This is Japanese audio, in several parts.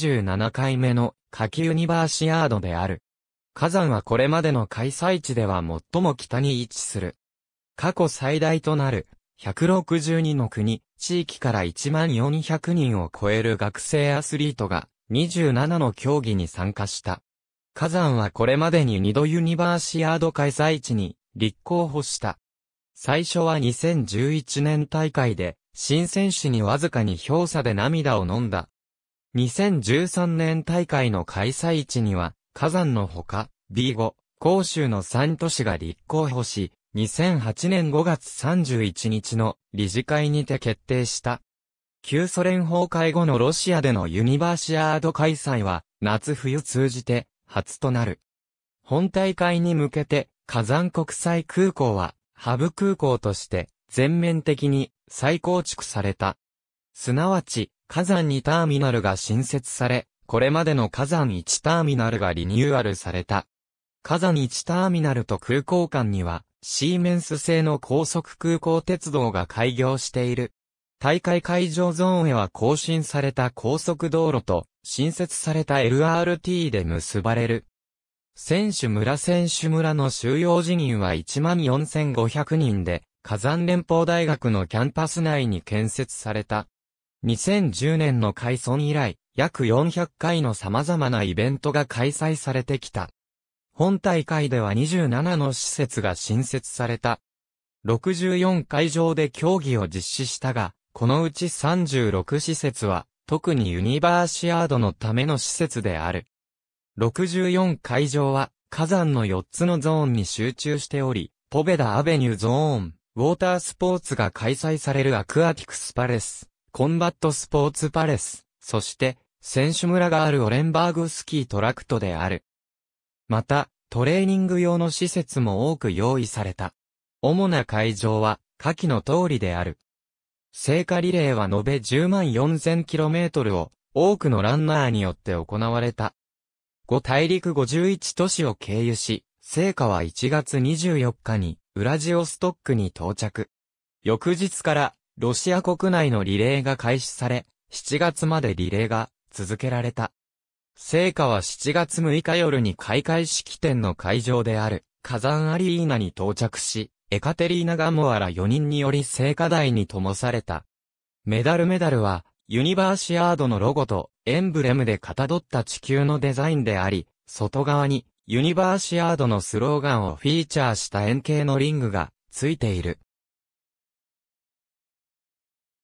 67回目の夏季ユニバーシアードである。火山はこれまでの開催地では最も北に位置する。過去最大となる162の国、地域から1万400人を超える学生アスリートが27の競技に参加した。火山はこれまでに2度ユニバーシアード開催地に立候補した。最初は2011年大会で、新選手にわずかに氷差で涙を飲んだ2013年大会の開催地には、火山のほか、b ー甲州の3都市が立候補し、2008年5月31日の理事会にて決定した。旧ソ連崩壊後のロシアでのユニバーシアード開催は、夏冬通じて、初となる。本大会に向けて、火山国際空港は、ハブ空港として、全面的に再構築された。すなわち、火山2ターミナルが新設され、これまでの火山1ターミナルがリニューアルされた。火山1ターミナルと空港間には、シーメンス製の高速空港鉄道が開業している。大会会場ゾーンへは更新された高速道路と新設された LRT で結ばれる。選手村選手村の収容人員は14,500人で、火山連邦大学のキャンパス内に建設された。2010年の開村以来、約400回の様々なイベントが開催されてきた。本大会では27の施設が新設された。64会場で競技を実施したが、このうち36施設は、特にユニバーシアードのための施設である。64会場は、火山の4つのゾーンに集中しており、ポベダアベニューゾーン、ウォータースポーツが開催されるアクアティクスパレス、コンバットスポーツパレス、そして、選手村があるオレンバーグスキートラクトである。また、トレーニング用の施設も多く用意された。主な会場は、下記の通りである。聖火リレーは延べ10万4 0 0 0トルを、多くのランナーによって行われた。5大陸51都市を経由し、聖火は1月24日に、ウラジオストックに到着。翌日から、ロシア国内のリレーが開始され、7月までリレーが続けられた。聖火は7月6日夜に開会式典の会場である火山アリーナに到着し、エカテリーナ・ガモアら4人により聖火台に灯された。メダルメダルは、ユニバーシアードのロゴとエンブレムでかたどった地球のデザインであり、外側にユニバーシアードのスローガンをフィーチャーした円形のリングがついている。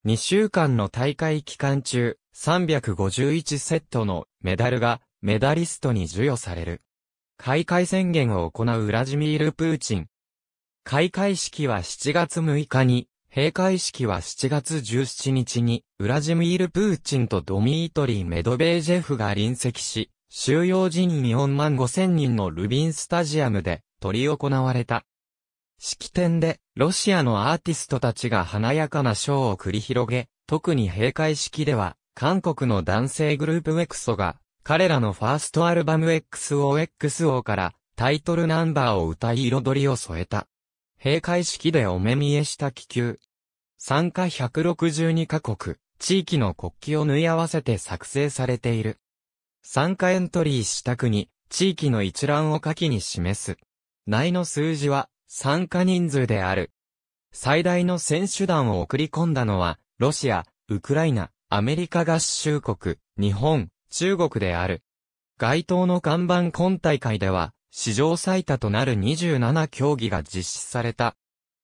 2週間の大会期間中、351セットのメダルがメダリストに授与される。開会宣言を行うウラジミール・プーチン。開会式は7月6日に、閉会式は7月17日に、ウラジミール・プーチンとドミートリー・メドベージェフが臨席し、収容人員4万5千人のルビンスタジアムで、執り行われた。式典で、ロシアのアーティストたちが華やかなショーを繰り広げ、特に閉会式では、韓国の男性グループエク x o が、彼らのファーストアルバム XOXO からタイトルナンバーを歌い彩りを添えた。閉会式でお目見えした気球。参加162カ国、地域の国旗を縫い合わせて作成されている。参加エントリーした国、地域の一覧を下記に示す。内の数字は参加人数である。最大の選手団を送り込んだのは、ロシア、ウクライナ、アメリカ合衆国、日本、中国である。該当の看板今大会では、史上最多となる27競技が実施された。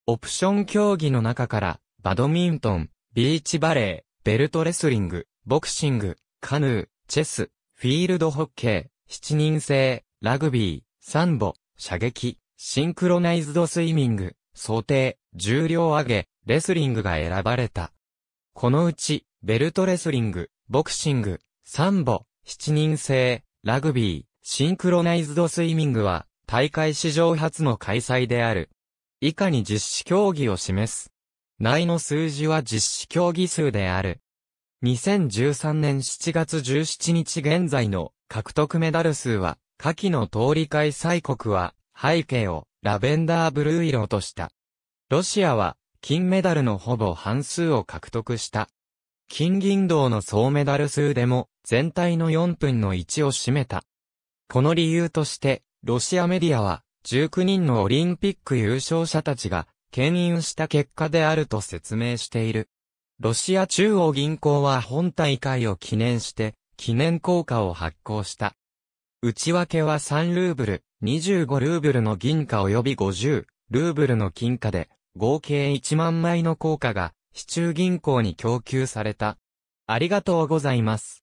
オプション競技の中から、バドミントン、ビーチバレー、ベルトレスリング、ボクシング、カヌー、チェス、フィールドホッケー、七人制、ラグビー、サンボ、射撃、シンクロナイズドスイミング、想定、重量上げ、レスリングが選ばれた。このうち、ベルトレスリング、ボクシング、サンボ、七人制、ラグビー、シンクロナイズドスイミングは、大会史上初の開催である。以下に実施競技を示す。内の数字は実施競技数である。2013年7月17日現在の獲得メダル数は、下記の通り開催国は背景をラベンダーブルー色とした。ロシアは金メダルのほぼ半数を獲得した。金銀銅の総メダル数でも全体の4分の1を占めた。この理由として、ロシアメディアは19人のオリンピック優勝者たちが牽引した結果であると説明している。ロシア中央銀行は本大会を記念して記念硬貨を発行した。内訳は3ルーブル、25ルーブルの銀貨及び50ルーブルの金貨で、合計1万枚の硬貨が、市中銀行に供給された。ありがとうございます。